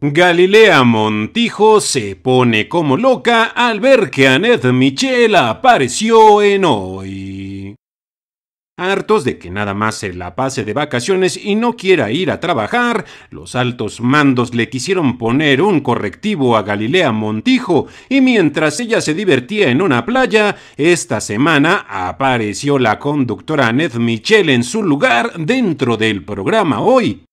Galilea Montijo se pone como loca al ver que Aneth Michel apareció en hoy. Hartos de que nada más se la pase de vacaciones y no quiera ir a trabajar, los altos mandos le quisieron poner un correctivo a Galilea Montijo y mientras ella se divertía en una playa, esta semana apareció la conductora Aneth Michelle en su lugar dentro del programa hoy.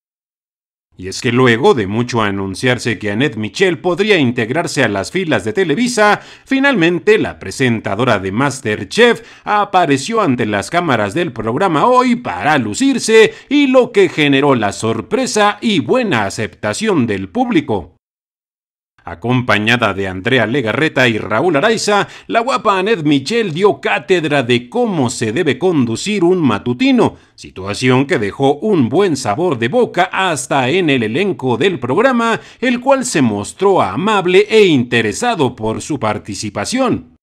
Y es que luego de mucho anunciarse que Annette Michel podría integrarse a las filas de Televisa, finalmente la presentadora de Masterchef apareció ante las cámaras del programa hoy para lucirse y lo que generó la sorpresa y buena aceptación del público. Acompañada de Andrea Legarreta y Raúl Araiza, la guapa Annette Michel dio cátedra de cómo se debe conducir un matutino, situación que dejó un buen sabor de boca hasta en el elenco del programa, el cual se mostró amable e interesado por su participación.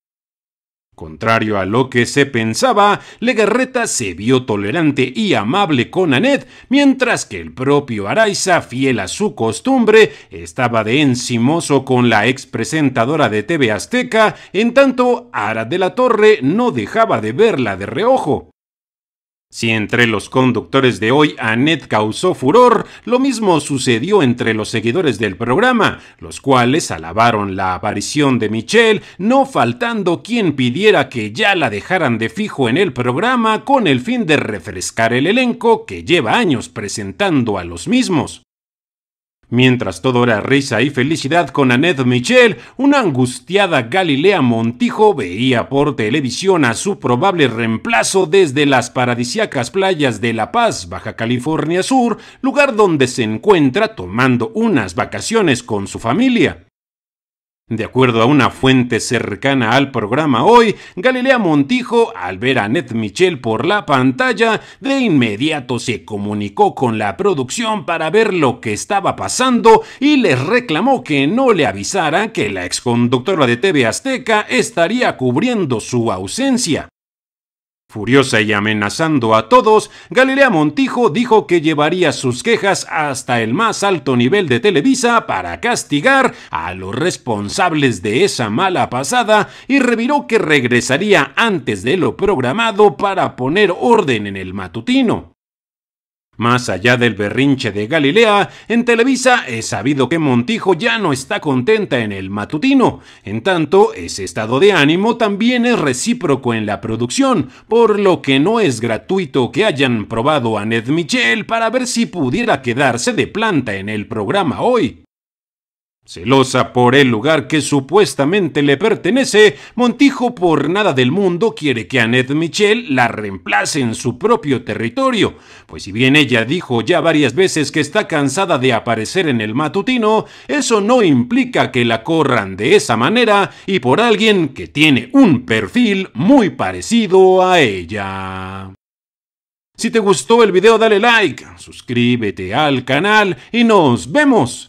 Contrario a lo que se pensaba, Legarreta se vio tolerante y amable con Anet, mientras que el propio Araiza, fiel a su costumbre, estaba de encimoso con la expresentadora de TV Azteca, en tanto Ara de la Torre no dejaba de verla de reojo. Si entre los conductores de hoy Annette causó furor, lo mismo sucedió entre los seguidores del programa, los cuales alabaron la aparición de Michelle, no faltando quien pidiera que ya la dejaran de fijo en el programa con el fin de refrescar el elenco que lleva años presentando a los mismos. Mientras todo era risa y felicidad con Annette Michel, una angustiada Galilea Montijo veía por televisión a su probable reemplazo desde las paradisíacas playas de La Paz, Baja California Sur, lugar donde se encuentra tomando unas vacaciones con su familia. De acuerdo a una fuente cercana al programa hoy, Galilea Montijo, al ver a Annette Michel por la pantalla, de inmediato se comunicó con la producción para ver lo que estaba pasando y les reclamó que no le avisara que la exconductora de TV Azteca estaría cubriendo su ausencia. Furiosa y amenazando a todos, Galilea Montijo dijo que llevaría sus quejas hasta el más alto nivel de Televisa para castigar a los responsables de esa mala pasada y reviró que regresaría antes de lo programado para poner orden en el matutino. Más allá del berrinche de Galilea, en Televisa es sabido que Montijo ya no está contenta en el matutino. En tanto, ese estado de ánimo también es recíproco en la producción, por lo que no es gratuito que hayan probado a Ned Michel para ver si pudiera quedarse de planta en el programa hoy. Celosa por el lugar que supuestamente le pertenece, Montijo por nada del mundo quiere que Annette Michel la reemplace en su propio territorio, pues si bien ella dijo ya varias veces que está cansada de aparecer en el matutino, eso no implica que la corran de esa manera y por alguien que tiene un perfil muy parecido a ella. Si te gustó el video dale like, suscríbete al canal y nos vemos